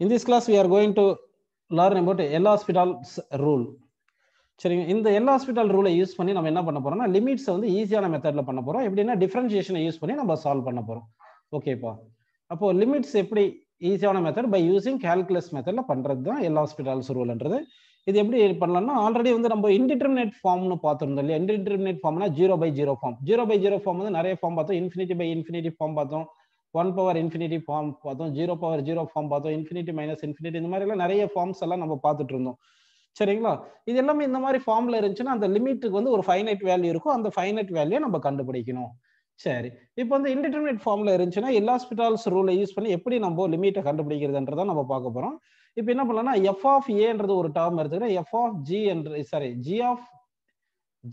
In this class, we are going to learn about L-Hospital's rule. சரிங்க இந்த L hospital ரூலை use பண்ணி நம்ம என்ன பண்ண போறோம்னா லிமிட்ஸை வந்து ஈஸியான மெத்தடில் பண்ண போறோம் எப்படின்னா டிஃபரன்ஷியேஷனை யூஸ் பண்ணி நம்ம சால்வ் பண்ண போறோம் ஓகேப்பா அப்போ லிமிட்ஸ் எப்படி ஈஸியான மெத்தட் பை யூஸிங் கேல்குலஸ் மெத்தடில் பண்ணுறது தான் எல் ஹாஸ்பிட்டல்ஸ் ரூல்ன்றது இது எப்படி பண்ணலாம்னா ஆல்ரெடி வந்து நம்ம இன்டிட்டர்மினேட் ஃபார்ம்னு பார்த்துருந்தோம் இல்லையா இன்டிட்டர்மினேட் ஃபார்ம்னா zero by zero form zero by zero form வந்து நிறைய ஃபார்ம் பார்த்தோம் இன்ஃபினிட்டி பை இன்ஃபினிட்டி ஃபார்ம் பார்த்தோம் ஒன் பவர் இன்ஃபினிட்டி ஃபார்ம் பார்த்தோம் ஜீரோ பவர் ஜீரோ ஃபார்ம் பார்த்தோம் இன்ஃபினிட்டி மைனஸ் இன்ஃபினிட்டி இந்த மாதிரிலாம் நிறைய ஃபார்ம்ஸ் எல்லாம் நம்ம பார்த்துட்டு இருந்தோம் சரிங்களா இது எல்லாமே இந்த மாதிரி ஃபார்ம்ல இருந்துச்சுன்னா அந்த லிமிட்டுக்கு வந்து ஒரு ஃபைனைட் வேல்யூ இருக்கும் அந்த ஃபைனைட் வேல்யூ நம்ம கண்டுபிடிக்கணும் சரி இப்போ வந்து இன்டிட்டர்மினேட் ஃபார்ம்ல இருந்துச்சுன்னா எல்லா ஹாஸ்பிட்டல்ஸ் ரூலை யூஸ் பண்ணி எப்படி நம்ம லிமிட்டை கண்டுபிடிக்கிறதுன்றதை நம்ம பார்க்க போறோம் இப்போ என்ன பண்ணலாம்னா எஃப் ஆஃப் ஏன்றது ஒரு டேர்ம் எடுத்துக்கிறேன் எஃப் ஆஃப் ஜி என்ற sorry G of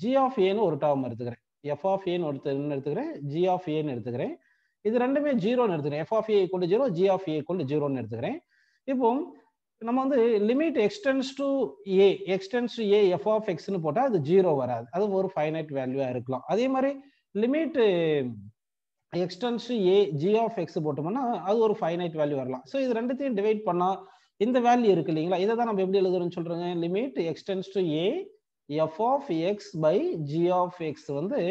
G of ஏன்னு ஒரு டேர்ம் எடுத்துக்கிறேன் எஃப் ஆஃப் ஏன்னு ஒருத்தர் எடுத்துக்கிறேன் ஜி ஆஃப் ஏன்னு எடுத்துக்கிறேன் இது ரெண்டுமே ஜீரோன்னு எடுத்துக்கிறேன் எஃப் ஆஃப் ஏ கொண்டு ஜீரோ ஜி ஆஃப் ஏ கொண்டு ஜீரோன்னு எடுத்துக்கிறேன் இப்போ நம்ம வந்து limit extends to A X tends to A F of எக்ஸ்னு போட்டால் அது ஜீரோ வராது அது ஒரு ஃபைனைட் வேல்யூவாக இருக்கலாம் அதே மாதிரி limit extends A G of X போட்டோம்னா அது ஒரு ஃபைனைட் வேல்யூ வரலாம் ஸோ இது ரெண்டுத்தையும் டிவைட் பண்ணால் இந்த வேல்யூ இருக்கு இல்லைங்களா இதை தான் நம்ம எப்படி எழுதுறோம்னு சொல்கிறோங்க limit extends to A F of X by G of X வந்து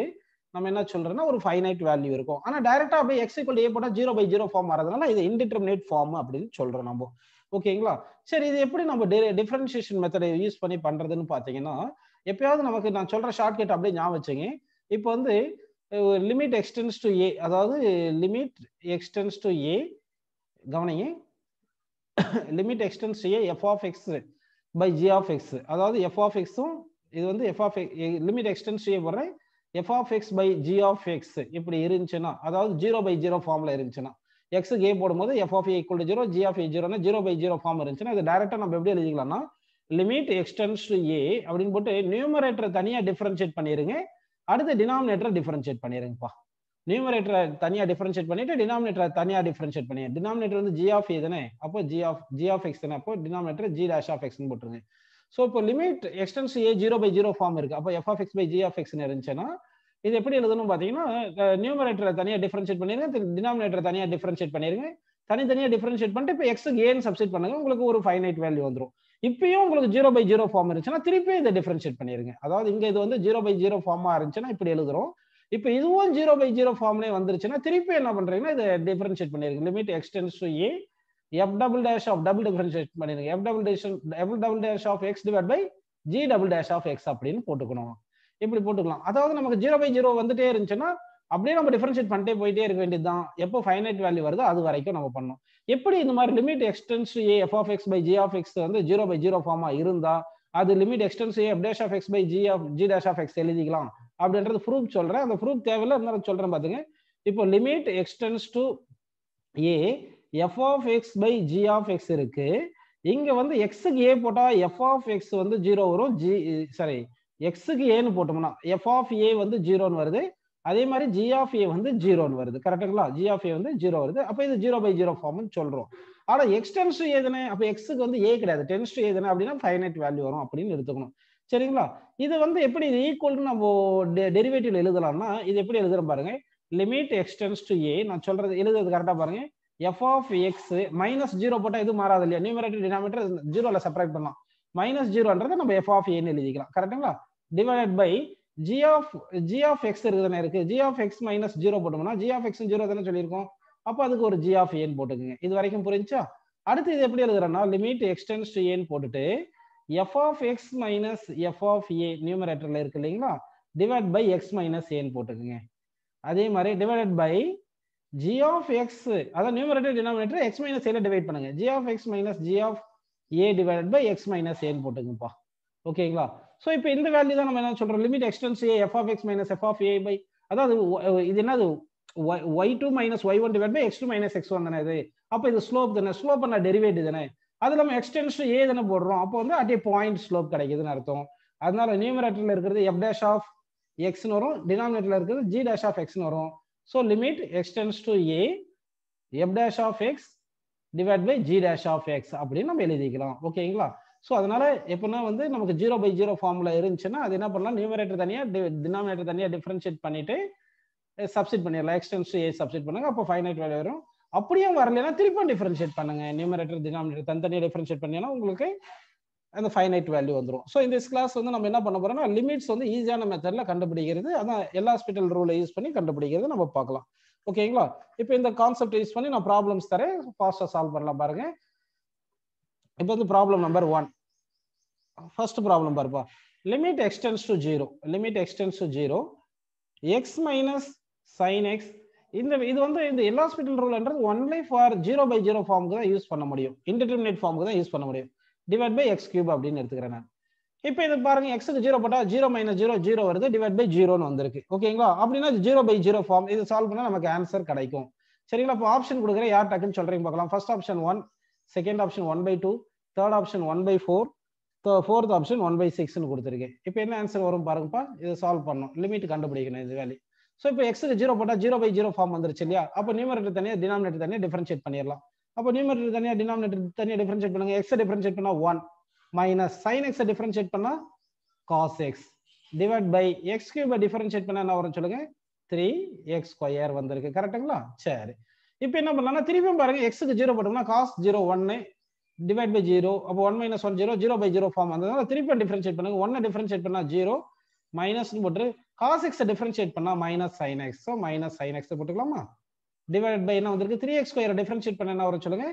நம்ம என்ன சொல்றோம்னா ஒரு ஃபைனைட் வேல்யூ இருக்கும் ஆனா டைரக்டா அப்படியே எக்ஸ் ஈக்குவல் ஏ போட்டா ஜீரோ பை ஜீரோ ஃபார்ம் வரதுனால இது இன்டிட்டர்மினேட் ஃபார்ம் அப்படின்னு சொல்றோம் நம்ம ஓகேங்களா சரி இது எப்படி நம்ம டிஃபரன்சியேஷன் மெத்தடை யூஸ் பண்ணி பண்றதுன்னு பாத்தீங்கன்னா எப்பயாவது நமக்கு நான் சொல்ற ஷார்ட்கட் அப்படியே ஞாபகம் வச்சுங்க இப்போ வந்து லிமிட் எக்ஸ்டென்ஸ் டு ஏ அதாவது லிமிட் எக்ஸ்டென்ஸ் டு ஏ கவனிங்க limit extends A F of X by G of X அதாவது எஃப் ஆஃப் எக்ஸும் இது வந்து F of limit extends A போடுறேன் F of X by G of X இப்படி இருந்துச்சுன்னா அதாவது ஜீரோ பை ஜீரோ ஃபார்ம்ல இருந்துச்சுன்னா எக்ஸ் கே போடும்போது F of equal zero G of A ஜீரோனா ஜீரோ பை ஜீரோ ஃபார்ம் இருந்துச்சுன்னா அது டேரக்டா நம்ம எப்படி எழுதிக்கலாம்னா லிமிட் எக்ஸ்டென்ஸ் டு ஏ அப்படின்னு போட்டு நியூமரேட்டரை தனியாக டிஃபரன்ஷியேட் பண்ணிடுங்க அடுத்து டினாமினேட்டரை டிஃபரன்ஷியேட் பண்ணிடுங்கப்பா நியூமரேட்டரை தனியாக டிஃபரன்ஷியேட் பண்ணிட்டு டினாமினேட்டரை தனியாக டிஃபரன்ஷியேட் பண்ணி டினாமினேட்டர் வந்து ஜி ஆஃப் ஏ தானே அப்போ G of G of X தானே அப்போ டினாமினேட்டர் ஜி டேஷ் ஆஃப் எக்ஸ்ன்னு போட்டுருங்க ஸோ இப்போ limit extends A zero by zero form இருக்கு அப்போ F of X by G of எக்ஸ்னு இருந்துச்சுன்னா இது எப்படி எழுதணும் பார்த்தீங்கன்னா நியூமரேட்டரை தனியாக டிஃபரன்ஷியேட் பண்ணிருங்க டினாமினேட்டரை தனியாக டிஃபரன்ஷியேட் பண்ணிருங்க தனித்தனியாக டிஃபரன்ஷியேட் பண்ணிட்டு இப்போ எக்ஸுக்கு ஏன்னு சப்ஸ்டிட் பண்ணுங்க உங்களுக்கு ஒரு ஃபைனைட் வேல்யூ வந்துடும் இப்பயும் உங்களுக்கு ஜீரோ பை ஜீரோ ஃபார்ம் இருந்துச்சுன்னா திருப்பி இதை டிஃபரன்ஷியேட் பண்ணிருங்க அதாவது இங்கே இது வந்து ஜீரோ பை ஜீரோ ஃபார்மாக இருந்துச்சுன்னா இப்படி எழுதுறோம் இப்போ இதுவும் ஜீரோ பை ஜீரோ ஃபார்ம்லேயே வந்துருச்சுன்னா திருப்பி என்ன பண்ணுறீங்கன்னா இதை டிஃபரன்ஷியேட் பண்ணிருங்க limit extends to A F double dash of double differentiate பண்ணிடுங்க F double dash F double dash of X divide by G double dash of X அப்படின்னு போட்டுக்கணும் இப்படி போட்டுக்கலாம் அதாவது நமக்கு ஜீரோ பை ஜீரோ வந்துட்டே இருந்துச்சுன்னா அப்படியே நம்ம டிஃபரன்ஷியேட் பண்ணிட்டே போயிட்டே இருக்க வேண்டியது தான் எப்போ ஃபைனைட் வேல்யூ வருதோ அது வரைக்கும் நம்ம பண்ணோம் எப்படி இந்த மாதிரி limit extends A F of X by G of X வந்து ஜீரோ பை ஜீரோ ஃபார்மா இருந்தா அது limit extends A F dash of X by G of G dash of X எழுதிக்கலாம் அப்படின்றது ப்ரூஃப் சொல்றேன் அந்த ப்ரூஃப் தேவையில்ல இருந்தாலும் சொல்றேன் பாத்துங்க இப்போ limit extends to A F of X by G of X இருக்கு இங்க வந்து எக்ஸுக்கு ஏ போட்டா எஃப் ஆஃப் எக்ஸ் வந்து ஜீரோ வரும் ஜி சாரி எக்ஸுக்கு ஏன்னு போட்டோம்னா எஃப் ஆஃப் ஏ வந்து ஜீரோன்னு வருது அதே மாதிரி ஜி ஆஃப் ஏ வந்து ஜீரோன்னு வருது கரெக்டுங்களா ஜி ஆஃப் ஏ வந்து ஜீரோ வருது அப்போ இது ஜீரோ பை ஜீரோ ஃபார்ம்னு சொல்றோம் ஆனா எக்ஸ் டென்ஸ் அப்போ எக்ஸுக்கு வந்து ஏ கிடையாது டென்ஸ் டு ஏதுனே அப்படின்னா ஃபைனட் வேல்யூ வரும் அப்படின்னு எடுத்துக்கணும் சரிங்களா இது வந்து எப்படி இது ஈக்குவல்னு நம்ம டெரிவேட்டிவ் எழுதலாம்னா இது எப்படி எழுதுறோம் பாருங்க லிமிட் எக்ஸ்டென்ஸ் டு ஏ நான் சொல்றது எழுதுறது கரெக்டாக பாருங்க F of X minus zero போட்டால் எதுவும் மாறாது இல்லையா நியூமரேட்டர் டினாமேட்டர் ஜீரோவில் செப்பரேட் பண்ணலாம் மைனஸ் ஜீரோன்றதை நம்ம எஃப் ஆஃப் ஏன்னு எழுதிக்கலாம் கரெக்டுங்களா divided by G of G of X இருக்குது தானே இருக்குது G of X minus zero போட்டோம்னா ஜி ஆஃப் எக்ஸ் ஜீரோ தானே சொல்லியிருக்கோம் அப்போ அதுக்கு ஒரு ஜி ஆஃப் ஏன் போட்டுக்குங்க இது வரைக்கும் புரிஞ்சா அடுத்து இது எப்படி எழுதுறேன்னா லிமிட் எக்ஸ்டென்ஸ் டு ஏன்னு போட்டுட்டு F of X minus F of A நியூமரேட்டரில் இருக்கு இல்லைங்களா டிவைட் பை எக்ஸ் மைனஸ் ஏன்னு போட்டுக்குங்க அதே மாதிரி divided by G of X அதான் நியூமரேட்டர் டினாமினேட்டர் எக்ஸ் மைனஸ் ஏல டிவைட் பண்ணுங்க G of X minus G of A divide by X minus ஏன்னு போட்டுங்கப்பா ஓகேங்களா ஸோ இப்போ இந்த வேல்யூ தான் நம்ம என்ன சொல்றோம் limit extends A F of X minus F of A by அதாவது இது என்னது Y two minus Y one divide by X two minus X one தானே இது அப்போ இது ஸ்லோப் தானே ஸ்லோப் பண்ண டெரிவேட்டிவ் தானே அது நம்ம எக்ஸ்டென்ஷன் ஏ தானே போடுறோம் அப்போ வந்து அட் ஏ பாயிண்ட் ஸ்லோப் கிடைக்குதுன்னு அர்த்தம் அதனால நியூமரேட்டர்ல இருக்கிறது எஃப் டேஷ் ஆஃப் எக்ஸ்னு வரும் டினாமினேட்டர்ல இருக்கிறது ஜி டேஷ் ஆஃப் எக்ஸ்னு வரும் So limit x tends to a f dash of x divided by g dash of x அப்படின்னு நம்ம எழுதிக்கலாம் ஓகேங்களா ஸோ அதனால எப்படின்னா வந்து நமக்கு ஜீரோ பை ஜீரோ ஃபார்முலா இருந்துச்சுன்னா அது என்ன பண்ணலாம் நியூமரேட்டர் தனியாக டினாமினேட்டர் தனியாக டிஃபரன்ஷியேட் பண்ணிட்டு சப்ஸ்டிட் பண்ணிடலாம் எக்ஸ்டென்ஸ் ஏ சப்ஸ்டிட் பண்ணுங்க அப்போ ஃபைனைட் வேலை வரும் அப்படியும் வரலைன்னா திருப்பி டிஃபரன்ஷியேட் பண்ணுங்க நியூமரேட்டர் டினாமினேட்டர் தனித்தனியாக டிஃபரன்ஷியேட் பண்ணீங்கன்னா உங்களுக்கு அந்த ஃபைனைட் வேல்யூ வந்துடும் ஸோ இந்த கிளாஸ் வந்து நம்ம என்ன பண்ண போறோம்னா லிமிட்ஸ் வந்து ஈஸியான மெத்தடில் கண்டுபிடிக்கிறது அதான் எல்லா ஹாஸ்பிட்டல் ரூலை யூஸ் பண்ணி கண்டுபிடிக்கிறது நம்ம பார்க்கலாம் ஓகேங்களா இப்போ இந்த கான்செப்ட் யூஸ் பண்ணி நான் ப்ராப்ளம்ஸ் தரேன் ஃபாஸ்ட்டாக சால்வ் பண்ணலாம் பாருங்க இப்போ வந்து problem number one first problem பாருப்பா limit extends to zero limit extends to zero X minus sine X இந்த இது வந்து இந்த எல்லா ஹாஸ்பிட்டல் ரூல்ன்றது only for zero by zero ஃபார்முக்கு தான் யூஸ் பண்ண முடியும் இன்டர்டிமினேட் ஃபார்முக்கு தான் யூஸ் பண்ண முடியும் டிவைட் பை எக்ஸ் கியூப் அப்படின்னு எடுத்துக்கிறேன் இப்போ இது பாருங்க எக்ஸுக்கு ஜீரோ போட்டால் ஜீரோ மைனஸ் ஜீரோ ஜீரோ வருது டிவைட் பை ஜீரோன்னு வந்திருக்கு ஓகேங்களா அப்படின்னா ஜீரோ பை ஜீரோ ஃபார்ம் இது சால்வ் பண்ணால் நமக்கு ஆன்சர் கிடைக்கும் சரிங்களா இப்போ ஆப்ஷன் கொடுக்குறேன் யார் டக்குன்னு சொல்கிறீங்க பார்க்கலாம் first option one second option one by two third option one by four fourth option one by சிக்ஸ்னு கொடுத்துருக்கேன் இப்போ என்ன ஆன்சர் வரும் பாருங்கப்பா இது சால்வ் பண்ணணும் லிமிட் கண்டுபிடிக்கணும் இது வேலை ஸோ இப்போ எக்ஸுக்கு ஜீரோ போட்டால் ஜீரோ பை ஜீரோ ஃபார்ம் வந்துருச்சு இல்லையா அப்போ நியூமரேட்டர் தனியாக டினாமினேட்டர் தனியாக டிஃபரன்ஷியேட் பண்ணிடலாம் அப்போ நியூமரேட்டர் தனியாக டினாமினேட்டர் தனியாக டிஃபரன்ஷியேட் பண்ணுங்க எக்ஸை டிஃபரன்ஷியேட் பண்ணால் ஒன் மைனஸ் சைன் எக்ஸை டிஃபரன்ஷியேட் பண்ணால் cos x divide by x கியூபை டிஃபரன்ஷியேட் பண்ணால் என்ன வரும் சொல்லுங்க த்ரீ எக்ஸ் ஸ்கொயர் வந்திருக்கு கரெக்டுங்களா சரி இப்போ என்ன பண்ணலாம்னா திருப்பியும் பாருங்க எக்ஸுக்கு ஜீரோ போட்டோம்னா காஸ் ஜீரோ ஒன்னு டிவைட் பை ஜீரோ அப்போ one minus one zero zero by zero form அதனால திருப்பியும் டிஃபரன்ஷியேட் பண்ணுங்க ஒன்னு டிஃபரன்ஷியேட் பண்ணால் ஜீரோ மைனஸ்னு போட்டு காஸ் எக்ஸை டிஃபரன்ஷியேட் பண்ணால் மைனஸ் சைன் எக்ஸோ மைனஸ் சைன் எக்ஸ் போட்டுக்கலாமா டிவைட் பை என்ன வந்திருக்கு த்ரீ எக்ஸ் ஸ்கொயர் டிஃபரன்ஷியேட் பண்ண என்ன வரும் சொல்லுங்க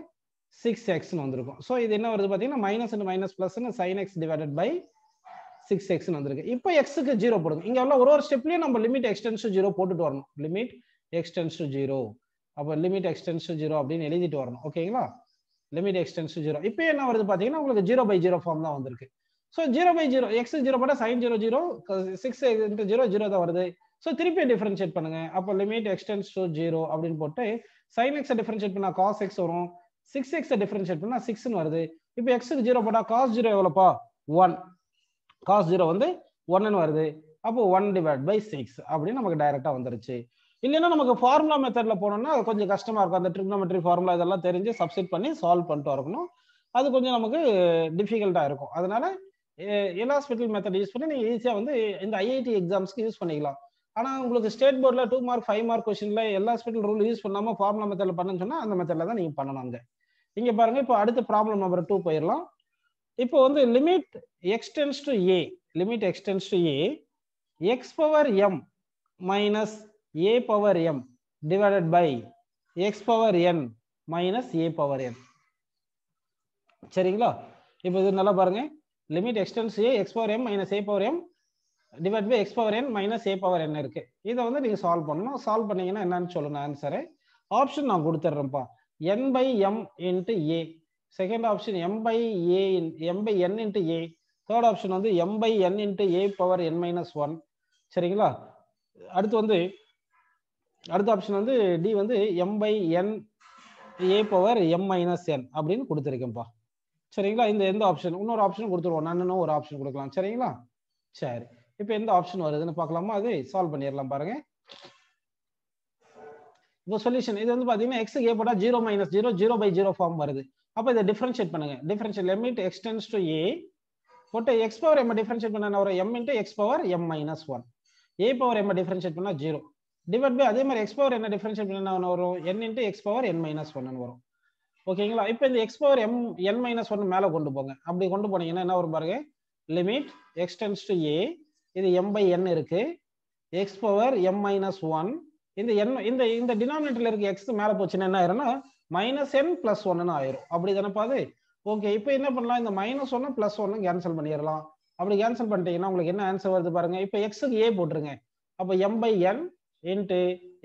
சிக்ஸ் எக்ஸ்னு வந்திருக்கும் ஸோ இது என்ன வருது பார்த்தீங்கன்னா மைனஸ் அண்ட் மைனஸ் பிளஸ்னு sine x divided by six எக்ஸ்னு வந்திருக்கு இப்போ எக்ஸுக்கு ஜீரோ போடுங்க இங்கே உள்ள ஒரு ஒரு ஸ்டெப்லேயும் நம்ம லிமிட் எக்ஸ்டென்ஸ் ஜீரோ போட்டுட்டு வரணும் லிமிட் எக்ஸ்டென்ஸ் ஜீரோ அப்போ லிமிட் எக்ஸ்டென்ஸ் ஜீரோ அப்படின்னு எழுதிட்டு வரணும் ஓகேங்களா லிமிட் எக்ஸ்டென்ஸ் ஜீரோ இப்போ என்ன வருது பார்த்தீங்கன்னா உங்களுக்கு ஜீரோ பை ஜீரோ ஃபார்ம் தான் வந்திருக்கு so zero by zero x zero போட்டால் sine zero zero six into zero zero தான் வருது ஸோ திருப்பி டிஃபரன்ஷியேட் பண்ணுங்க அப்போ லிமிட் எக்ஸ்டென்ஸ் டு ஜீரோ அப்படின்னு போட்டு சைன் எக்ஸை டிஃபரன்ஷியேட் பண்ணா காஸ் எக்ஸ் வரும் சிக்ஸ் எக்ஸை டிஃபரன்ஷியேட் பண்ணா சிக்ஸ்னு வருது இப்போ எக்ஸுக்கு ஜீரோ போட்டால் காஸ் ஜீரோ எவ்வளோப்பா ஒன் காஸ் ஜீரோ வந்து ஒன்னு வருது அப்போ ஒன் டிவைட் பை சிக்ஸ் அப்படின்னு நமக்கு டைரெக்டா வந்துருச்சு இல்லைன்னா நமக்கு ஃபார்முலா மெத்தடில் போனோம்னா அது கொஞ்சம் கஷ்டமாக இருக்கும் அந்த ட்ரிக்னமெட்ரி ஃபார்முலா இதெல்லாம் தெரிஞ்சு சப்சிட் பண்ணி சால்வ் பண்ணிட்டு வரணும் அது கொஞ்சம் நமக்கு டிஃபிகல்ட்டாக இருக்கும் அதனால எல்லா ஹாஸ்பிட்டல் மெத்தட் யூஸ் பண்ணி நீங்கள் ஈஸியாக வந்து இந்த ஐஐடி எக்ஸாம்ஸ்க்கு யூஸ் பண்ணிக்கலாம் ஆனால் உங்களுக்கு ஸ்டேட் போர்டில் டூ மார்க் ஃபைவ் மார்க் கொஸ்டினில் எல்லா ஸ்பெஷல் ரூல் யூஸ் பண்ணாமல் ஃபார்முலா மெத்தடில் பண்ணுன்னு சொன்னால் அந்த மெத்தடில் தான் நீங்கள் பண்ணணும் அங்கே இங்கே பாருங்கள் இப்போ அடுத்த ப்ராப்ளம் நம்பர் டூ போயிடலாம் இப்போ வந்து limit extends to a limit extends to a x power m minus a power m divided by x power n minus a power n சரிங்களா இப்போ இது நல்லா பாருங்க limit extends a x power m minus a power m divide by x power n minus a power n இருக்கு இதை வந்து நீங்கள் solve பண்ணணும் சால்வ் பண்ணீங்கன்னா என்னன்னு சொல்லணும் ஆன்சரு ஆப்ஷன் நான் கொடுத்துட்றேன்ப்பா n by m into a second option m by a m by n into a third option வந்து m by n into a power n minus one சரிங்களா அடுத்து வந்து அடுத்த ஆப்ஷன் வந்து டி வந்து m by n a power m minus n அப்படின்னு கொடுத்துருக்கேன்ப்பா சரிங்களா இந்த எந்த ஆப்ஷன் இன்னொரு ஆப்ஷன் கொடுத்துருவோம் நான் இன்னும் ஒரு ஆப்ஷன் கொடுக்கலாம் சரிங்களா சரி இப்போ எந்த ஆப்ஷன் வருதுன்னு பார்க்கலாமா அது சால்வ் பண்ணிடலாம் பாருங்க இப்போ சொல்யூஷன் இது வந்து பார்த்தீங்கன்னா எக்ஸ் ஏ போட்டால் zero minus zero zero by zero form வருது அப்போ இதை டிஃபரன்ஷியேட் பண்ணுங்க differential limit extends to a போட்டு எக்ஸ் பவர் எம் டிஃபரன்ஷியேட் பண்ண ஒரு m into x power m minus one a power m differentiate பண்ணால் ஜீரோ டிவைட் பை அதே மாதிரி எக்ஸ் பவர் என்ன டிஃபரன்ஷியேட் பண்ண வரும் n into x power n minus ஒன்னு வரும் ஓகேங்களா இப்போ இந்த x power m n minus ஒன்று மேலே கொண்டு போங்க அப்படி கொண்டு போனீங்கன்னா என்ன வரும் பாருங்க லிமிட் எக்ஸ்டென்ஸ் டு ஏ இது எம் பை என் இருக்கு x power m minus one இந்த என் இந்த இந்த டினாமினேட்டர்ல இருக்க எக்ஸ் மேல போச்சுன்னா என்ன ஆயிரும்னா மைனஸ் என் பிளஸ் ஒன்னு ஆயிரும் அப்படி தானேப்பா அது ஓகே இப்போ என்ன பண்ணலாம் இந்த மைனஸ் ஒன்னு பிளஸ் ஒன்னு கேன்சல் பண்ணிடலாம் அப்படி கேன்சல் பண்ணிட்டீங்கன்னா உங்களுக்கு என்ன ஆன்சர் வருது பாருங்க இப்போ எக்ஸுக்கு ஏ போட்டுருங்க அப்போ m by n into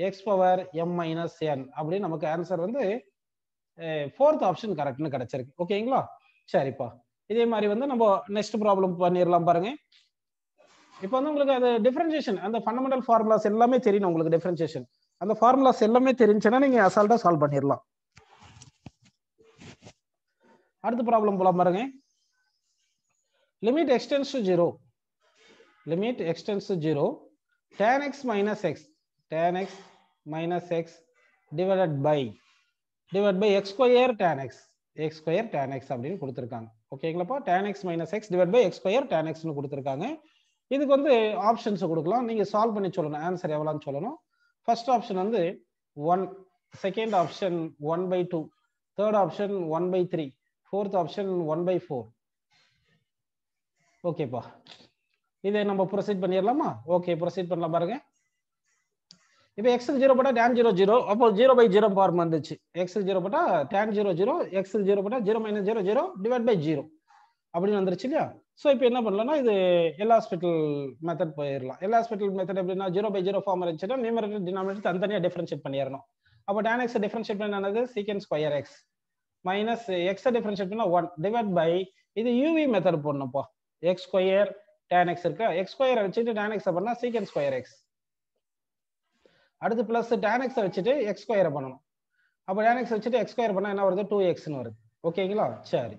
x power m minus n அப்படின்னு நமக்கு ஆன்சர் வந்து ஃபோர்த் ஆப்ஷன் கரெக்ட்னு கிடைச்சிருக்கு ஓகேங்களா சரிப்பா இதே மாதிரி வந்து நம்ம நெக்ஸ்ட் ப்ராப்ளம் பண்ணிடலாம் பாருங்க இப்போ வந்து உங்களுக்கு அது டிஃபரன்சியேஷன் அந்த ஃபண்டமெண்டல் ஃபார்முலாஸ் எல்லாமே தெரியணும் உங்களுக்கு டிஃபரன்சியேஷன் அந்த ஃபார்முலாஸ் எல்லாமே தெரிஞ்சுன்னா நீங்க அசால்ட்டா சால்வ் பண்ணிடலாம் அடுத்த ப்ராப்ளம் போலாம் பாருங்க limit extends to zero limit extends to zero tan x minus x tan x minus x divided by divide by x square tan x x square tan x அப்படின்னு கொடுத்துருக்காங்க ஓகேங்களாப்பா tan x minus x divide by x square tan எக்ஸ்னு கொடுத்துருக்காங்க இதுக்கு வந்து options கொடுக்கலாம் நீங்கள் solve பண்ணி சொல்லணும் ஆன்சர் எவ்வளோன்னு சொல்லணும் ஃபர்ஸ்ட் ஆப்ஷன் வந்து one second option one by two third option one by three fourth option one by four ஓகேப்பா இதை நம்ம ப்ரொசீட் பண்ணிடலாமா ஓகே ப்ரொசீட் பண்ணலாம் பாருங்க இப்போ எக்ஸுக்கு ஜீரோ போட்டால் டேன் ஜீரோ ஜீரோ அப்போ ஜீரோ பை ஜீரோ ஃபார்ம் வந்துச்சு எக்ஸுக்கு ஜீரோ போட்டால் டேன் ஜீரோ ஜீரோ எக்ஸுக்கு ஜீரோ போட்டால் zero minus zero zero divide by zero அப்படின்னு வந்துருச்சு இல்லையா ஸோ இப்போ என்ன பண்ணலன்னா இது எல்லா ஹாஸ்பிட்டல் மெத்தட் போயிடலாம் எல்லா ஹாஸ்பிட்டல் மெத்தட் எப்படின்னா ஜீரோ பை ஜீரோ ஃபார்ம் இருந்துச்சுன்னா நியூமரேட்டர் டினாமினேட் தனித்தனியாக டிஃபரன்ஷியேட் பண்ணிடணும் அப்போ டேனெக்ஸ் எக்ஸ் டிஃபரன்ஷியேட் பண்ணது சீக்கன் ஸ்கொயர் எக்ஸ் மைனஸ் எக்ஸை டிஃபரன்ஷியேட் பண்ணால் ஒன் டிவைட் பை இது யூவி மெத்தட் போடணும்ப்பா எக்ஸ் ஸ்கொயர் டேன் எக்ஸ் இருக்கு எக்ஸ் ஸ்கொயர் வச்சுட்டு டேன் எக்ஸை பண்ணால் சீக்கன் ஸ்கொயர் எக்ஸ் அடுத்து ப்ளஸ் டேன் எக்ஸை வச்சுட்டு எக்ஸ் ஸ்கொயரை பண்ணணும் அப்போ டேன் எக்ஸ் வச்சுட்டு எக்ஸ் ஸ்கொயர் பண்ணால் என்ன வருது டூ எக்ஸ்னு வருது ஓகேங்களா சரி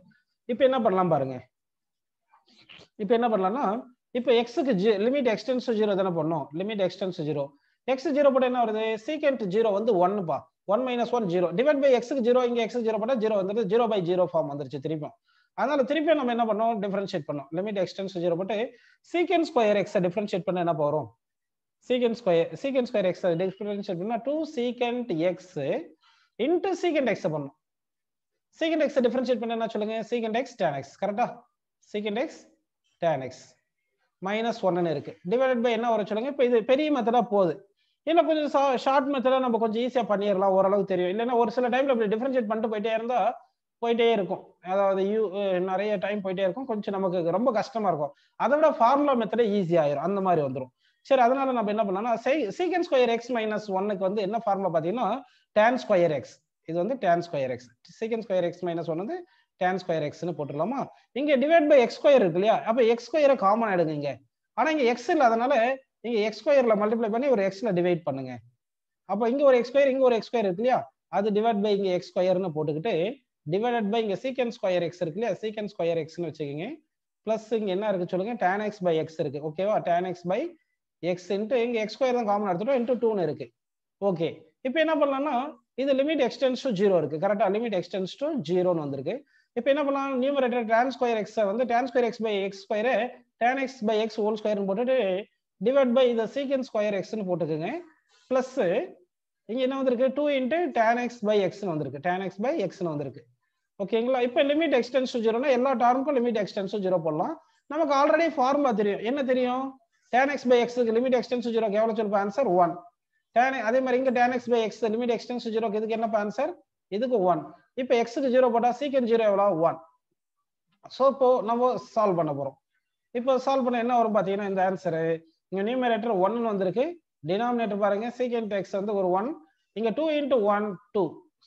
இப்போ என்ன பண்ணலாம் பாருங்கள் இப்போ என்ன பண்ணலாம்னா இப்போ எக்ஸுக்கு ஜி லிமிட் எக்ஸ்டென்ஸ் ஜீரோ தானே பண்ணோம் limit x tends zero x zero போட்டால் என்ன வருது சீக்கெண்ட் ஜீரோ வந்து ஒன்னுப்பா one minus one zero divide by எக்ஸுக்கு ஜீரோ இங்கே எக்ஸ் ஜீரோ போட்டால் ஜீரோ வந்துட்டு ஜீரோ பை ஜீரோ ஃபார்ம் வந்துருச்சு திருப்பியும் அதனால திருப்பியும் நம்ம என்ன பண்ணோம் டிஃபரன்ஷியேட் பண்ணோம் லிமிட் எக்ஸ்டென்ஸ் ஜீரோ போட்டு சீக்கன் ஸ்கொயர் எக்ஸை டிஃபரன்ஷியேட் பண்ண என்ன போகிறோம் secant square secant square x differentiate பண்ணால் two secant x into secant எக்ஸை பண்ணணும் சீக்கண்ட் எக்ஸை டிஃபரன்ஷியேட் பண்ண என்ன சொல்லுங்க சீக்கண்ட் எக்ஸ் டேன் எக்ஸ் கரெக்டா secant x tan x minus ஒன்னு இருக்கு டிவைடட் பை என்ன வர சொல்லுங்க இப்போ இது பெரிய மெத்தடா போகுது இல்லை கொஞ்சம் ஷார்ட் மெத்தடா நம்ம கொஞ்சம் ஈஸியாக பண்ணிடலாம் ஓரளவு தெரியும் இல்லைன்னா ஒரு சில டைம்ல இப்படி டிஃபரன்ஷியேட் பண்ணிட்டு போயிட்டே இருந்தா போயிட்டே இருக்கும் அதாவது யூ நிறைய டைம் போயிட்டே இருக்கும் கொஞ்சம் நமக்கு ரொம்ப கஷ்டமா இருக்கும் அதை விட ஃபார்முலா மெத்தடே ஈஸி ஆயிரும் அந்த மாதிரி வந்துடும் சரி அதனால நம்ம என்ன பண்ணோம்னா சீக்கன் ஸ்கொயர் எக்ஸ் மைனஸ் ஒன்னுக்கு வந்து என்ன ஃபார்முலா பார்த்தீங்கன்னா டேன் ஸ்கொயர் எக்ஸ் இது வந்து tan square x secant square x minus one வந்து டேன் ஸ்கொயர் எக்ஸ்ன்னு போட்டுடலாமா இங்கே டிவைட் பை எக்ஸ் ஸ்கொயர் இருக்கு இல்லையா அப்போ எக்ஸ் ஸ்கொயரை காமன் எடுங்க இங்கே ஆனால் இங்கே எக்ஸ் அதனால இங்கே எக்ஸ் ஸ்கொயரில் மல்டிப்ளை பண்ணி ஒரு எக்ஸில் டிவைட் பண்ணுங்க அப்போ இங்கே ஒரு எக்ஸ் ஸ்கொயர் இங்கே ஒரு எக்ஸ் ஸ்கொயர் இருக்கு இல்லையா அது டிவைட் பை இங்கே எக்ஸ் ஸ்கொயர்னு போட்டுக்கிட்டு டிவைட் பை இங்கே சீக்கன் ஸ்கொயர் எக்ஸ் இருக்கு இல்லையா சீக்கன் ஸ்கொயர் எக்ஸ்னு வச்சுக்கோங்க ப்ளஸ் இங்கே என்ன இருக்கு சொல்லுங்க டேன் எக்ஸ் பை எக்ஸ் இருக்கு ஓகேவா tan x by x into இங்கே எக்ஸ் ஸ்கொயர் தான் காமன் எடுத்துட்டோம் இன்ட்டு டூன்னு இருக்கு ஓகே இப்போ என்ன பண்ணலாம்னா இது லிமிட் எக்ஸ்டென்ஸ் டு ஜீரோ இருக்கு கரெக்டாக லிமிட் எக்ஸ்டென்ஸ் டு ஜீரோன்னு வந்திருக்கு இப்போ என்ன பண்ணலாம் நியூமரேட்டர் டான் ஸ்கொயர் எக்ஸ் வந்து tan square x by x square tan x by x whole ஸ்கொயர்னு போட்டுட்டு டிவைட் பை இந்த சீக்கன் ஸ்கொயர் எக்ஸ்னு போட்டுக்கோங்க ப்ளஸ்ஸு இங்கே என்ன வந்திருக்கு two into tan x by எக்ஸ்னு வந்திருக்கு டேன் எக்ஸ் பை எக்ஸ்னு வந்திருக்கு ஓகேங்களா இப்போ லிமிட் எக்ஸ்டென்ஸ் ஜீரோனா எல்லா டார்முக்கும் லிமிட் எக்ஸ்டென்ஸ் ஜீரோ போடலாம் நமக்கு ஆல்ரெடி ஃபார்முலா தெரியும் என்ன தெரியும் டேன் எக்ஸ் பை எக்ஸுக்கு லிமிட் எக்ஸ்டென்ஸ் ஜீரோக்கு எவ்வளோ சொல்லுப்பா ஆன்சர் ஒன் டேன் அதே மாதிரி இங்கே tan x by x limit x tends ஜீரோக்கு இதுக்கு என்ன ஆன்சர் இதுக்கு ஒன் இப்போ எக்ஸுக்கு ஜீரோ போட்டால் சீக்கிரம் ஜீரோ எவ்வளோ ஒன் ஸோ இப்போ நம்ம சால்வ் பண்ண போகிறோம் இப்போ சால்வ் பண்ண என்ன வரும் பார்த்தீங்கன்னா இந்த ஆன்சரு இங்கே நியூமரேட்டர் ஒன்னு வந்திருக்கு டினாமினேட்டர் பாருங்க சீக்கிரம் எக்ஸ் வந்து ஒரு ஒன் இங்கே டூ இன்ட்டு ஒன் டூ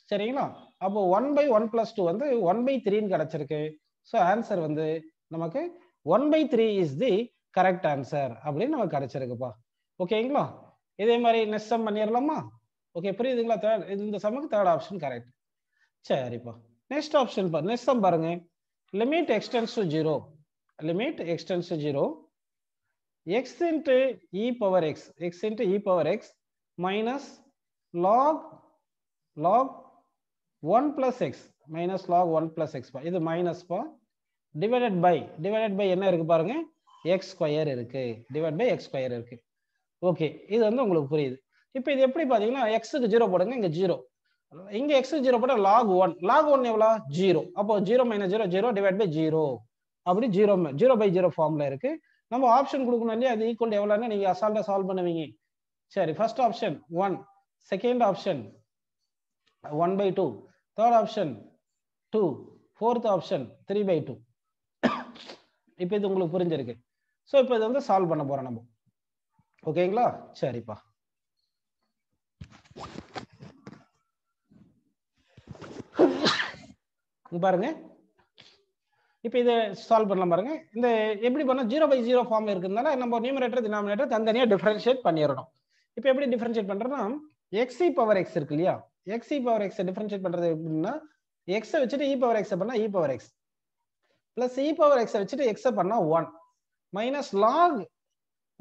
சரிங்களா அப்போ one by one plus two வந்து ஒன் பை த்ரீன்னு கிடச்சிருக்கு ஸோ ஆன்சர் வந்து நமக்கு one by three is the correct answer அப்படின்னு நமக்கு கிடைச்சிருக்குப்பா ஓகேங்களா இதே மாதிரி நெஸ்டம் பண்ணிடலாமா ஓகே புரியுதுங்களா தேர்ட் இந்த சமக்கு தேர்ட் ஆப்ஷன் கரெக்ட் சரிப்பா நெக்ஸ்ட் ஆப்ஷன் பா நெக்ஸ்ட் தான் பாருங்க limit extends to zero limit extends to zero x into e power x x into e power x minus log log one plus x minus log one plus எக்ஸ்பா இது மைனஸ்பா divided by divided by என்ன இருக்குது பாருங்க x square இருக்கு divide by x square இருக்கு okay இது வந்து உங்களுக்கு புரியுது இப்போ இது எப்படி பார்த்தீங்கன்னா எக்ஸுக்கு ஜீரோ போடுங்க இங்கே ஜீரோ இங்க எக்ஸ் ஜீரோ போட்டால் லாக் ஒன் லாக் ஒன் எவ்வளோ ஜீரோ அப்போ ஜீரோ 0 ஜீரோ ஜீரோ ஜீரோ அப்படி ஜீரோ ஜீரோ பை ஜீரோ ஃபார்ம்ல இருக்கு நம்ம ஆப்ஷன் கொடுக்கணும் இல்லையா அது ஈக்குவல் எவ்வளோன்னு நீங்க அசால்ட்டா சால்வ் பண்ணுவீங்க சரி first option one second option one by two third option two fourth option three by two இப்போ இது உங்களுக்கு புரிஞ்சிருக்கு ஸோ இப்போ இது வந்து சால்வ் பண்ண போகிறோம் நம்ம ஓகேங்களா சரிப்பா பாருங்க இப்போ இதை சால்வ் பண்ணலாம் பாருங்க இந்த எப்படி பண்ணால் ஜீரோ பை ஜீரோ ஃபார்ம் இருக்கிறதுனால நம்ம நியூமரேட்டர் டினாமினேட்டர் தனியாக டிஃபரன்ஷியேட் பண்ணிடணும் இப்போ எப்படி differentiate x x e power x இருக்கு இல்லையா இ பவர் எக்ஸை டிஃபரன்ஷியேட் பண்ணுறது எப்படின்னா எக்ஸை வச்சுட்டு இ பவர் எக்ஸை பண்ணால் e power x plus e power எக்ஸை வச்சுட்டு எக்ஸை பண்ணால் one minus log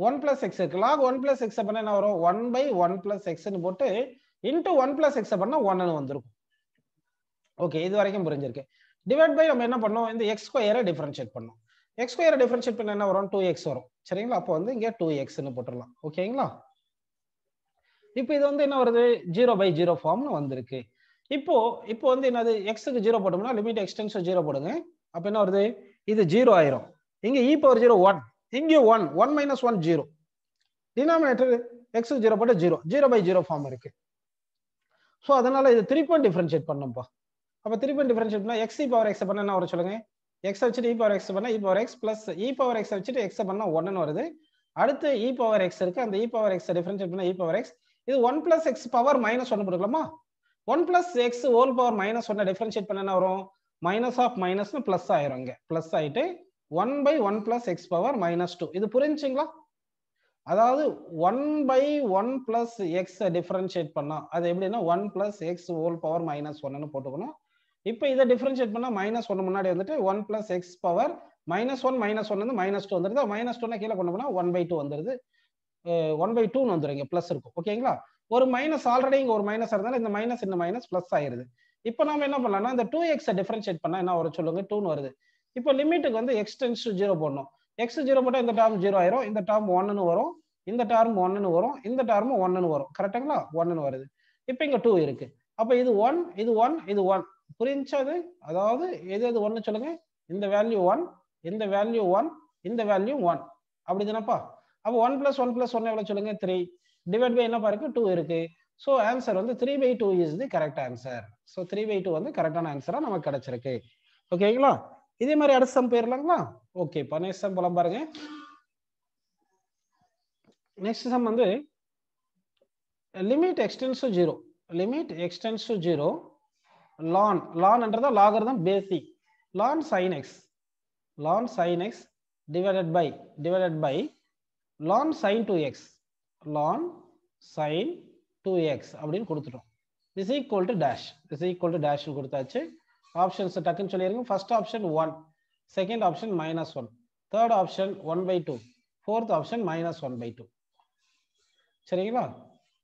one plus x இருக்கு லாக் ஒன் பிளஸ் எக்ஸை பண்ணால் என்ன வரும் ஒன் பை ஒன் பிளஸ் எக்ஸ்ன்னு போட்டு இன்ட்டு ஒன் பிளஸ் எக்ஸை பண்ணால் ஒன்னு வந்துருக்கும் ஓகே இது வரைக்கும் புரிஞ்சிருக்கு டிவைட் பை நம்ம என்ன பண்ணோம் இந்த எக்ஸ் ஸ்கொயரை டிஃபரன்ஷியேட் பண்ணோம் எக்ஸ் ஸ்கொயரை டிஃபரன்ஷியேட் பண்ண என்ன வரும் டூ எக்ஸ் வரும் சரிங்களா அப்போ வந்து இங்கே டூ எக்ஸ்னு போட்டுடலாம் ஓகேங்களா இப்போ இது வந்து என்ன வருது ஜீரோ பை ஜீரோ ஃபார்ம்னு வந்திருக்கு இப்போ இப்போ வந்து என்னது எக்ஸுக்கு ஜீரோ போட்டோம்னா லிமிட் எக்ஸ்டென்ஷன் ஜீரோ போடுங்க அப்போ என்ன வருது இது ஜீரோ ஆயிரும் இங்கே இ பவர் ஜீரோ ஒன் இங்கே one one minus one zero denominator எக்ஸுக்கு ஜீரோ போட்டால் zero zero by zero form இருக்கு ஸோ அதனால இது பாயிண்ட் டிஃபரன்ஷியேட் பண்ணோம்ப்பா அப்போ திருப்பி டிஃபரன்ஷியேட்னா எக்ஸ் இ பவர் எக்ஸ் பண்ண என்ன வரும் சொல்லுங்க எக்ஸ் வச்சுட்டு இ பவர் எக்ஸ் பண்ணால் e power x plus e power x வச்சுட்டு எக்ஸ் பண்ணால் ஒன்னு வருது அடுத்து இ பவர் எக்ஸ் இருக்கு அந்த இ பவர் எக்ஸ் டிஃபரன்ஷியேட் பண்ணால் இ பவர் எக்ஸ் இது one plus x power minus ஒன்று போட்டுக்கலாமா one plus x whole power minus ஒன்னு டிஃபரன்ஷியேட் பண்ண என்ன வரும் மைனஸ் ஆஃப் மைனஸ்னு பிளஸ் ஆயிரும் இங்கே பிளஸ் ஆகிட்டு one by one plus x power minus two இது புரிஞ்சுங்களா அதாவது ஒன் பை ஒன் பிளஸ் எக்ஸை டிஃபரன்ஷியேட் பண்ணால் அது எப்படின்னா one plus x whole power minus ஒன்னு போட்டுக்கணும் இப்போ இதை டிஃபரன்ஷியேட் பண்ணால் மைனஸ் ஒன்று முன்னாடி வந்துட்டு one plus x power minus one minus one வந்து மைனஸ் டூ வந்துருது மைனஸ் டூனா கீழே கொண்டு போனால் ஒன் பை டூ வந்துருது ஒன் பை டூன்னு வந்துடும் இங்கே ப்ளஸ் இருக்கும் ஓகேங்களா ஒரு மைனஸ் ஆல்ரெடி இங்கே ஒரு மைனஸ் இருந்தாலும் இந்த மைனஸ் இந்த மைனஸ் ப்ளஸ் ஆயிருது இப்போ நம்ம என்ன பண்ணலாம்னா இந்த டூ எக்ஸை டிஃபரன்ஷியேட் பண்ணால் என்ன வர சொல்லுங்க டூன்னு வருது இப்போ லிமிட்டுக்கு வந்து எக்ஸ்டென்ஸ் டு ஜீரோ போடணும் எக்ஸ் ஜீரோ போட்டால் இந்த டேர்ம் ஜீரோ ஆயிரும் இந்த டேர்ம் ஒன்னு வரும் இந்த டேர்ம் ஒன்னு வரும் இந்த டேர்மும் ஒன்னு வரும் கரெக்டுங்களா ஒன்னு வருது இப்போ இங்கே டூ இருக்கு அப்போ இது ஒன் இது ஒன் இது ஒன் புரிஞ்சது அதாவது எது எது ஒன்று சொல்லுங்க இந்த வேல்யூ ஒன் இந்த வேல்யூ ஒன் இந்த வேல்யூ ஒன் அப்படி தானப்பா அப்போ one plus one plus one எவ்வளோ சொல்லுங்க த்ரீ டிவைட் பை என்ன பாருக்கு டூ இருக்கு ஸோ ஆன்சர் வந்து three by two is the correct answer so three by two வந்து கரெக்டான ஆன்சராக நமக்கு கிடைச்சிருக்கு ஓகேங்களா இதே மாதிரி அடுத்த சம் போயிடலாங்களா ஓகே இப்போ நெக்ஸ்ட் சம் போலாம் பாருங்க நெக்ஸ்ட் சம் வந்து limit extends to zero limit extends to zero ln லான்ன்றதா லாகர் தான் basic ln sine x ln sine x divided by divided by ln sine two x ln sine two x அப்படின்னு கொடுத்துட்டோம் is equal to dash is equal to டேஷ்னு கொடுத்தாச்சு options டக்குன்னு சொல்லியிருங்க first option one second option minus one third option one by two fourth option minus one by two சரிங்களா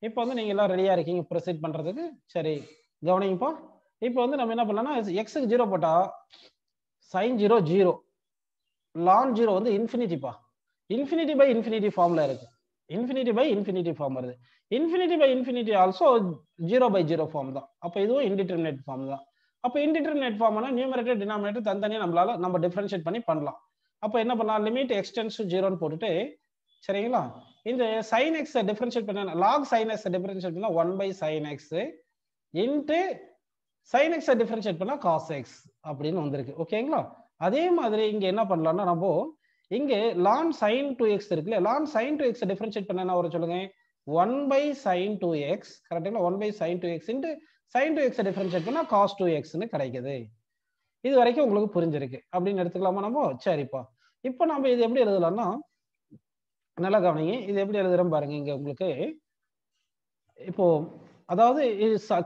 இப்போ வந்து நீங்கள் எல்லாம் ரெடியாக இருக்கீங்க ப்ரொசீட் பண்ணுறதுக்கு சரி கவனிங்கப்பா இப்போ வந்து நம்ம என்ன பண்ணலாம்னா எக்ஸுக்கு ஜீரோ போட்டால் sine zero zero ln zero வந்து இன்ஃபினிட்டிப்பா இன்ஃபினிட்டி பை இன்ஃபினிட்டி ஃபார்மில் இருக்கு இன்ஃபினிட்டி பை இன்ஃபினிட்டி ஃபார்ம் வருது infinity by infinity also zero by zero form தான் அப்போ இதுவும் இன்டிட்டர்மினேட் ஃபார்ம் தான் அப்போ இன்டிட்டர்மினேட் ஃபார்ம்னா நியூமரேட்டர் டினாமினேட்டர் தனித்தனியாக நம்மளால நம்ம டிஃப்ரென்ஷியேட் பண்ணி பண்ணலாம் அப்போ என்ன பண்ணலாம் லிமிட் எக்ஸ்டென்ஸ் ஜீரோன்னு போட்டுட்டு சரிங்களா இந்த சைன் எக்ஸை டிஃப்ரென்ஷியேட் பண்ண லாக் சைன் எக்ஸை டிஃப்ரென்ஷியேட் பண்ணால் one by sine x into sine எக்ஸை டிஃபரன்ஷியேட் பண்ணால் காஸ் எக்ஸ் அப்படின்னு வந்திருக்கு ஓகேங்களா அதே மாதிரி இங்கே என்ன பண்ணலான்னா நம்ம இங்கே லான் சைன் டூ எக்ஸ் இருக்குல்ல லான் சைன் டூ எக்ஸை டிஃபரன்ஷியேட் பண்ண என்ன வர சொல்லுங்க one by sine two x கரெக்டுங்களா one by sine two x into sine two எக்ஸை டிஃபரன்ஷியேட் பண்ணால் காஸ் டூ எக்ஸ்னு கிடைக்குது இது வரைக்கும் உங்களுக்கு புரிஞ்சிருக்கு அப்படின்னு எடுத்துக்கலாமா நம்ம சரிப்பா இப்போ நம்ம இது எப்படி எழுதலாம்னா நல்லா கவனிங்க இது எப்படி எழுதுறோம் பாருங்க இங்கே உங்களுக்கு இப்போ அதாவது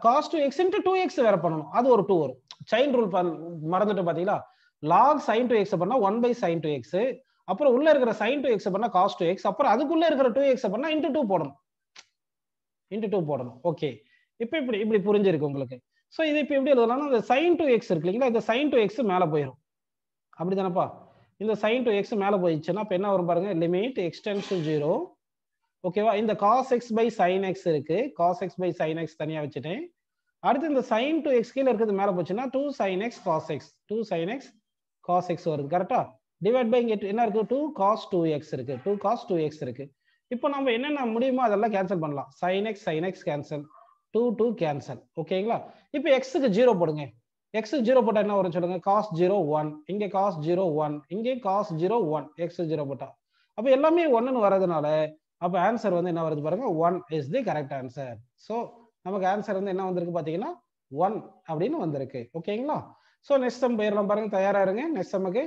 cos two x into two x வேற பண்ணணும் அது ஒரு டூ வரும் சைன் ரூல் மறந்துட்டு பார்த்தீங்களா லாக் சைன் டூ எக்ஸ் பண்ணால் one by sine two x அப்புறம் உள்ள இருக்கிற சைன் டூ எக்ஸ் பண்ணால் காஸ்ட் டூ எக்ஸ் அப்புறம் அதுக்குள்ள இருக்கிற டூ எக்ஸ் பண்ணால் இன்ட்டு டூ போடணும் இன்ட்டு டூ போடணும் ஓகே இப்போ இப்படி இப்படி புரிஞ்சிருக்கு உங்களுக்கு ஸோ இது இப்போ எப்படி எழுதலாம்னா இந்த சைன் டூ எக்ஸ் இருக்கு இல்லைங்களா இந்த சைன் டூ எக்ஸ் மேலே போயிடும் அப்படி தானப்பா இந்த சைன் டூ எக்ஸ் மேலே போயிடுச்சுன்னா இப்போ என்ன வரும் பாருங்க லிமிட் எக்ஸ்டென்ஷன் ஜீரோ ஓகேவா இந்த cos x by sine x இருக்கு cos x by sine x தனியாக வச்சுட்டேன் அடுத்து இந்த சைன் டூ எக்ஸ் கீழே இருக்கிறது மேலே போச்சுன்னா two sine x cos x two sine x cos x வருது கரெக்டா டிவைட் பை இங்கே என்ன இருக்கு டூ காஸ் டூ எக்ஸ் இருக்கு டூ காஸ் டூ எக்ஸ் இருக்கு இப்போ நம்ம என்னென்ன முடியுமோ அதெல்லாம் கேன்சல் பண்ணலாம் sine x sine x cancel two two cancel ஓகேங்களா இப்போ எக்ஸுக்கு ஜீரோ போடுங்க எக்ஸுக்கு ஜீரோ போட்டால் என்ன வரும் சொல்லுங்க காஸ் ஜீரோ ஒன் இங்கே காஸ் ஜீரோ ஒன் இங்கே cos zero one x zero போட்டா அப்போ எல்லாமே ஒன்றுன்னு வரதுனால அப்போ ஆன்சர் வந்து என்ன வருது பாருங்க one is the correct answer so நமக்கு ஆன்சர் வந்து என்ன வந்திருக்கு பார்த்தீங்கன்னா ஒன் அப்படின்னு வந்திருக்கு ஓகேங்களா ஸோ நெக்ஸ்ட் சம் போயிடலாம் பாருங்க தயாரா இருங்க நெக்ஸ்ட் சம்முக்கு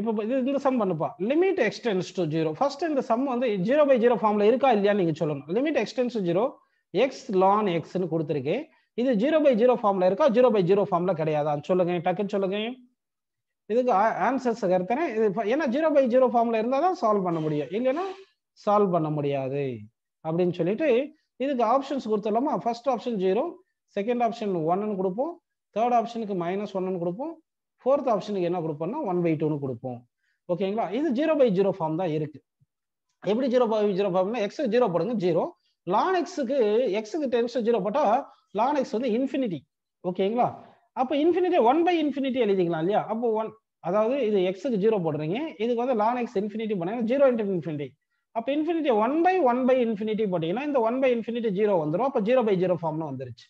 இப்போ இது இந்த சம் பண்ணுப்பா limit extends to zero first இந்த சம் வந்து ஜீரோ பை ஜீரோ ஃபார்ம்ல இருக்கா இல்லையான்னு நீங்க சொல்லணும் limit x tends zero x ln எக்ஸ்ன்னு கொடுத்துருக்கேன் இது ஜீரோ பை ஜீரோ ஃபார்ம்ல இருக்கா ஜீரோ பை ஜீரோ ஃபார்ம்ல கிடையாதா சொல்லுங்க டக்குன்னு சொல்லுங்க இதுக்கு ஆன்சர்ஸ் கருத்தனே இது ஏன்னா ஜீரோ பை ஜீரோ ஃபார்ம்ல இருந்தால் தான் சால்வ் பண்ண முடியும் இல்லைன்னா சால்வ் பண்ண முடியாது அப்படின்னு சொல்லிட்டு இதுக்கு ஆப்ஷன்ஸ் கொடுத்துடலாமா first option zero second option ஒன்னு கொடுப்போம் தேர்ட் ஆப்ஷனுக்கு மைனஸ் ஒன்னுன்னு கொடுப்போம் ஃபோர்த் ஆப்ஷனுக்கு என்ன கொடுப்போம்னா ஒன் பை டூன்னு கொடுப்போம் ஓகேங்களா இது ஜீரோ பை ஜீரோ ஃபார்ம் தான் இருக்கு எப்படி ஜீரோ பை ஜீரோ ஃபார்ம்னா எக்ஸ் ஜீரோ போடுங்க ஜீரோ லான் எக்ஸுக்கு எக்ஸுக்கு டென்ஸ் ஜீரோ போட்டால் லான் எக்ஸ் வந்து இன்ஃபினிட்டி ஓகேங்களா அப்போ இன்ஃபினிட்டி ஒன் பை இன்ஃபினிட்டி எழுதிக்கலாம் இல்லையா அப்போ ஒன் அதாவது இது எக்ஸுக்கு ஜீரோ போடுறீங்க இதுக்கு வந்து லான் எக்ஸ் இன்ஃபினிட்டி போனீங்கன்னா ஜீரோ இன்டு இன்ஃபினிட்டி அப்போ infinity one by one by infinity போட்டிங்கன்னா இந்த ஒன் பை இன்ஃபினிட்டி ஜீரோ வந்துடும் அப்போ ஜீரோ பை ஜீரோ ஃபார்ம்னு வந்துருச்சு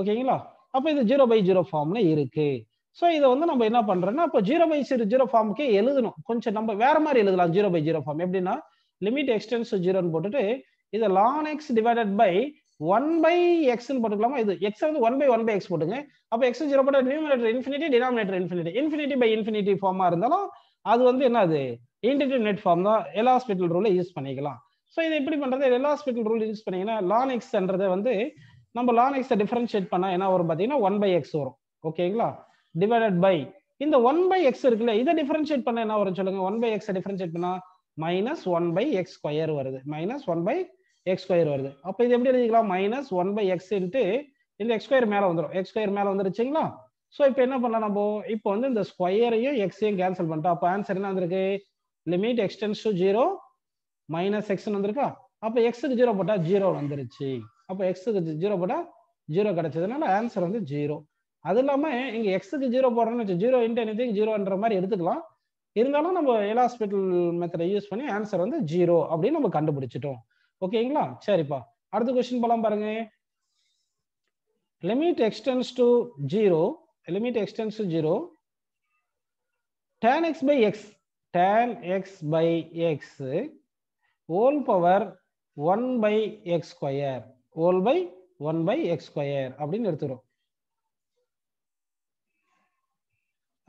ஓகேங்களா அப்போ இது ஜீரோ பை ஜீரோ ஃபார்ம்னு இருக்கு ஸோ இதை வந்து நம்ம என்ன பண்ணுறோன்னா இப்போ ஜீரோ பை ஜீரோ ஜீரோ ஃபார்முக்கே எழுதணும் கொஞ்சம் நம்ம வேற மாதிரி எழுதலாம் ஜீரோ பை ஜீரோ ஃபார்ம் எப்படின்னா லிமிட் எக்ஸ்டென்ஸ் ஜீரோன்னு போட்டுட்டு இதை ln x divided by one by எக்ஸ்னு போட்டுக்கலாமா இது எக்ஸ் வந்து one by one by x போட்டுங்க அப்போ எக்ஸ் ஜீரோ போட்டால் numerator infinity denominator infinity infinity by infinity ஃபார்மாக இருந்தாலும் அது வந்து என்னது இன்டெகிரேட் நெட் ஃபார்ம் தான் எல்லா ஹாஸ்பிட்டல் ரூல யூஸ் பண்ணிக்கலாம் ஸோ இதை எப்படி பண்ணுறது எல்லா ஹாஸ்பிட்டல் ரூல் யூஸ் பண்ணிங்கன்னா லான் எக்ஸ்ன்றதை வந்து நம்ம லான் எக்ஸை டிஃபரன்ஷியேட் பண்ணால் என்ன வரும் பார்த்தீங்கன்னா ஒன் பை எக்ஸ் வரும் ஓகேங்களா டிவைடட் பை இந்த ஒன் பை எக்ஸ் இருக்குல்ல இதை டிஃபரன்ஷியேட் பண்ண என்ன வரும் சொல்லுங்க ஒன் பை எக்ஸை டிஃபரன்ஷியேட் பண்ணால் minus one by x square வருது minus one by x square வருது அப்போ இது எப்படி எழுதிக்கலாம் minus one by x into இந்த எக்ஸ் ஸ்கொயர் மேலே வந்துடும் எக்ஸ் ஸ்கொயர் மேலே வந்துருச்சுங்களா ஸோ இப்போ என்ன பண்ணலாம் நம்ம இப்போ வந்து இந்த ஸ்கொயரையும் எக்ஸையும் கேன்சல் பண்ணிட்டோம் அப்போ ஆன்சர் என்ன வந்திருக்கு limit extends to zero minus எக்ஸ்னு வந்திருக்கா அப்போ எக்ஸுக்கு ஜீரோ போட்டால் ஜீரோ வந்துருச்சு அப்போ எக்ஸுக்கு ஜீரோ போட்டால் ஜீரோ கிடச்சதுனால ஆன்சர் வந்து ஜீரோ அது இல்லாமல் இங்கே எக்ஸுக்கு ஜீரோ போடுறோம்னு வச்சு ஜீரோ இன்ட்டு திங் ஜீரோன்ற மாதிரி எடுத்துக்கலாம் இருந்தாலும் நம்ம எல் ஹாஸ்பிட்டல் மெத்தடை யூஸ் பண்ணி ஆன்சர் வந்து ஜீரோ அப்படின்னு நம்ம கண்டுபிடிச்சிட்டோம் ஓகேங்களா சரிப்பா அடுத்த கொஸ்டின் போலாம் பாருங்க limit extends to zero limit extends to zero tan x by x tan x by x whole power one by x square whole by one by x square அப்படின்னு எடுத்துக்கிறோம்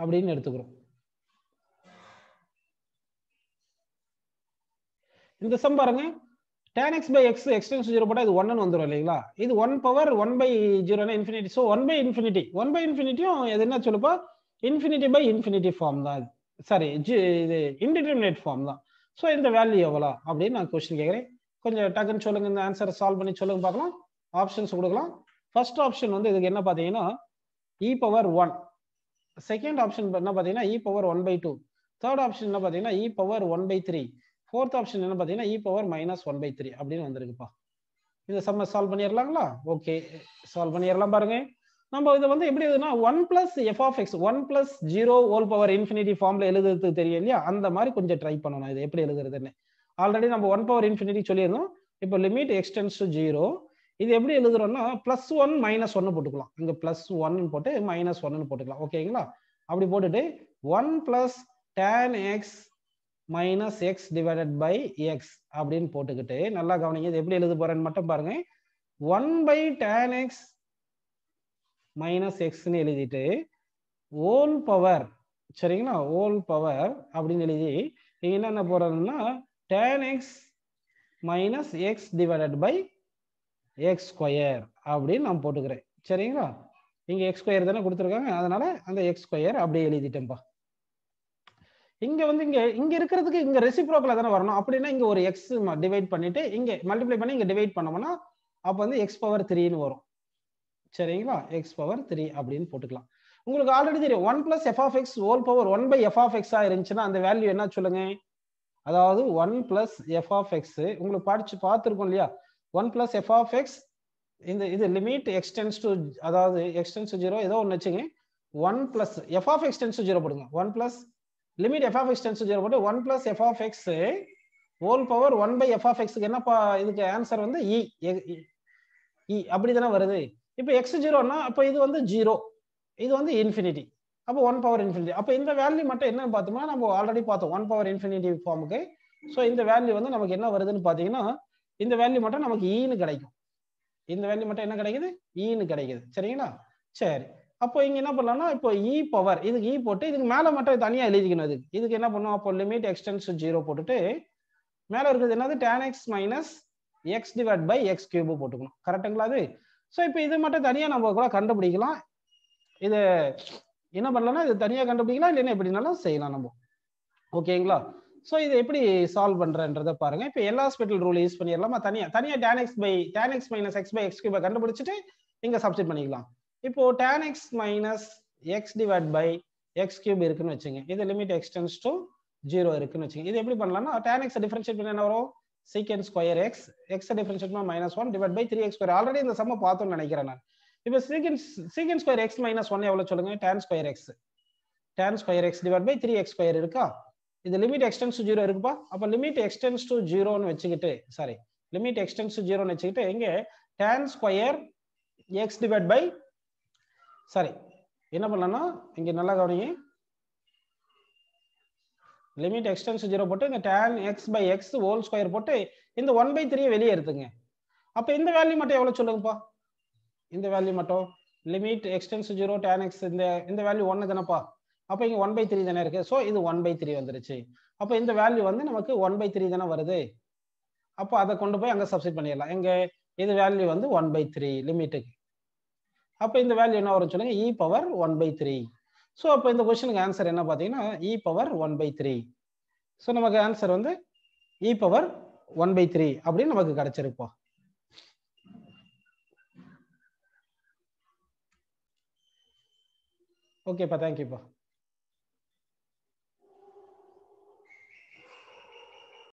அப்படின்னு எடுத்துக்கிறோம் இந்த சம் பாருங்க tan x by x x tends 0 போட்டா இது ஒன்னு வந்துரும் இல்லைங்களா இது ஒன் பவர் ஒன் பை னா infinity so one by infinity one by infinity அது என்ன சொல்லுப்பா இன்ஃபினிட்டி பை இன்ஃபினிட்டி ஃபார்ம் தான் சாரி இது இன்டிட்டர்மினேட் ஃபார்ம் தான் ஸோ இந்த வேல்யூ எவ்வளோ அப்படின்னு நான் கொஸ்டின் கேட்குறேன் கொஞ்சம் டக்குன்னு சொல்லுங்க இந்த ஆன்சரை சால்வ் பண்ணி சொல்லுங்க பார்க்கலாம் ஆப்ஷன்ஸ் கொடுக்கலாம் ஃபர்ஸ்ட் ஆப்ஷன் வந்து இதுக்கு என்ன பார்த்தீங்கன்னா e power one second option என்ன பார்த்தீங்கன்னா e power one by two third option என்ன பார்த்தீங்கன்னா e power one by three fourth option என்ன பார்த்தீங்கன்னா e power minus one by three அப்படின்னு வந்திருக்குப்பா இதை சம்ம சால்வ் பண்ணிடலாங்களா ஓகே சால்வ் பண்ணிடலாம் பாருங்க நம்ம இதை வந்து எப்படி எழுதுனா one plus f of x one plus zero whole power infinity ஃபார்ம்ல எழுதுறதுக்கு தெரியும் இல்லையா அந்த மாதிரி கொஞ்சம் ட்ரை பண்ணணும் இது எப்படி எழுதுறதுன்னு ஆல்ரெடி நம்ம ஒன் பவர் இன்ஃபினிட்டி சொல்லியிருந்தோம் இப்போ லிமிட் எக்ஸ்டென்ஸ் டு ஜீரோ இது எப்படி எழுதுறோம்னா பிளஸ் ஒன் மைனஸ் ஒன்னு போட்டுக்கலாம் இங்க பிளஸ் ஒன்னு போட்டு மைனஸ் ஒன்னு போட்டுக்கலாம் ஓகேங்களா அப்படி போட்டுட்டு one plus tan x minus x divided by x அப்படின்னு போட்டுக்கிட்டு நல்லா கவனிங்க இது எப்படி எழுத போறேன்னு மட்டும் பாருங்க one by tan x minus எக்ஸ்ன்னு எழுதிட்டு ஓல் பவர் சரிங்களா ஓல் பவர் அப்படின்னு எழுதி நீங்கள் என்ன போறதுன்னா tan x minus x divided by x square அப்படின்னு நான் போட்டுக்கிறேன் சரிங்களா இங்கே எக்ஸ் ஸ்கொயர் தானே கொடுத்துருக்காங்க அதனால அந்த எக்ஸ் ஸ்கொயர் அப்படியே எழுதிட்டேன்ப்பா இங்க வந்து இங்க இங்க இருக்கிறதுக்கு இங்க ரெசிப்ரோக்கல தானே வரணும் அப்படின்னா இங்க ஒரு எக்ஸ் டிவைட் பண்ணிட்டு இங்க மல்டிப்ளை பண்ணி இங்க டிவைட் பண்ணோம்னா அப்ப வந்து எக்ஸ் பவர் த்ரீன்னு வரும் சரிங்களா எக்ஸ் பவர் த்ரீ அப்படின்னு போட்டுக்கலாம் உங்களுக்கு ஆல்ரெடி தெரியும் one plus f of x whole power one by f of எக்ஸா இருந்துச்சுன்னா அந்த வேல்யூ என்ன சொல்லுங்க அதாவது one plus f of x உங்களுக்கு படிச்சு பார்த்துருக்கோம் இல்லையா one plus f of x இந்த இது லிமிட் எக்ஸ்டென்ஸ் டு அதாவது எக்ஸ்டென்ஸ் டு ஜீரோ ஏதோ ஒன்று வச்சுங்க one plus f of x tends to zero போடுங்க one plus limit f of x tends zero போட்டு one plus f of x whole power one by f of எக்ஸ்க்கு என்னப்பா இதுக்கு answer வந்து இ e. இ e, e. அப்படி தானே வருது இப்போ எக்ஸ் ஜீரோனா அப்போ இது வந்து ஜீரோ இது வந்து இன்ஃபினிட்டி அப்போ ஒன் பவர் இன்ஃபினிட்டி அப்போ இந்த வேல்யூ மட்டும் என்னன்னு பார்த்தோம்னா நம்ம ஆல்ரெடி பார்த்தோம் ஒன் பவர் இன்ஃபினிட்டி ஃபார்முக்கு ஸோ இந்த வேல்யூ வந்து நமக்கு என்ன வருதுன்னு பார்த்தீங்கன்னா இந்த வேல்யூ மட்டும் நமக்கு ஈன்னு கிடைக்கும் இந்த வேல்யூ மட்டும் என்ன கிடைக்குது ஈன்னு கிடைக்குது சரிங்களா சரி அப்போ இங்க என்ன பண்ணலாம்னா இப்போ இ பவர் இதுக்கு இ போட்டு இதுக்கு மேல மட்டும் தனியா எழுதிக்கணும் இதுக்கு இதுக்கு என்ன பண்ணுவோம் அப்போ லிமிட் எக்ஸ்டென்ஸ் ஜீரோ போட்டுட்டு மேல இருக்கிறது என்னது tan x minus x divide by x cube போட்டுக்கணும் கரெக்டுங்களா அது ஸோ இப்போ இது மட்டும் தனியாக நம்ம கூட கண்டுபிடிக்கலாம் இது என்ன பண்ணலாம்னா இது தனியாக கண்டுபிடிக்கலாம் இல்லைன்னா எப்படினாலும் செய்யலாம் நம்ம ஓகேங்களா ஸோ இதை எப்படி சால்வ் பண்ணுறன்றதை பாருங்க இப்போ எல்லா ஹாஸ்பிட்டல் ரூல் யூஸ் பண்ணிடலாமா தனியாக தனியாக tan x by tan x minus x by x கியூபை கண்டுபிடிச்சிட்டு இங்கே சப்ஸ்டிட் பண்ணிக்கலாம் இப்போ tan x minus x divide by x cube இருக்குன்னு வச்சுங்க இது லிமிட் எக்ஸ்டென்ஸ் டு ஜீரோ இருக்குன்னு வச்சுங்க இது எப்படி பண்ணலாம்னா tan எக்ஸ் டிஃபரன்ஷியேட் பண்ண என்ன வரும் secant square x x differentiate பண்ண minus one divide by three x square already இந்த சம்ம பார்த்தோம்னு நினைக்கிறேன் நான் இப்போ secant secant square x minus one எவ்வளோ சொல்லுங்க tan square x tan square x divide by three x square இருக்கா இது லிமிட் எக்ஸ்டென்ஸ் டு ஜீரோ இருக்குப்பா அப்போ லிமிட் எக்ஸ்டென்ஸ் டு ஜீரோன்னு வச்சுக்கிட்டு சாரி லிமிட் எக்ஸ்டென்ஸ் டு ஜீரோன்னு வச்சுக்கிட்டு எங்கே tan square x divide by சரி என்ன பண்ணலன்னா இங்கே நல்லா கவனிங்க லிமிட் எக்ஸ்டென்ஸ் ஜீரோ போட்டு இந்த tan x by x whole square போட்டு இந்த ஒன் பை த்ரீயை வெளியே எடுத்துங்க அப்போ இந்த வேல்யூ மட்டும் எவ்வளோ சொல்லுங்கப்பா இந்த வேல்யூ மட்டும் limit x tends zero tan x இந்த இந்த வேல்யூ ஒன்று தானேப்பா அப்போ இங்கே ஒன் பை த்ரீ தானே இருக்குது ஸோ இது ஒன் பை த்ரீ வந்துருச்சு அப்போ இந்த வேல்யூ வந்து நமக்கு ஒன் பை த்ரீ தானே வருது அப்போ அதை கொண்டு போய் அங்கே சப்ஸ்ட் பண்ணிடலாம் எங்கே இது வேல்யூ வந்து ஒன் பை த்ரீ லிமிட்டுக்கு அப்போ இந்த வேல்யூ என்ன வரும் சொல்லுங்க e power one by three so அப்போ இந்த கொஸ்டினுக்கு ஆன்சர் என்ன பார்த்தீங்கன்னா e power one by three so நமக்கு ஆன்சர் வந்து e power one by three அப்படின்னு நமக்கு கிடைச்சிருப்போம் ஓகேப்பா தேங்க்யூப்பா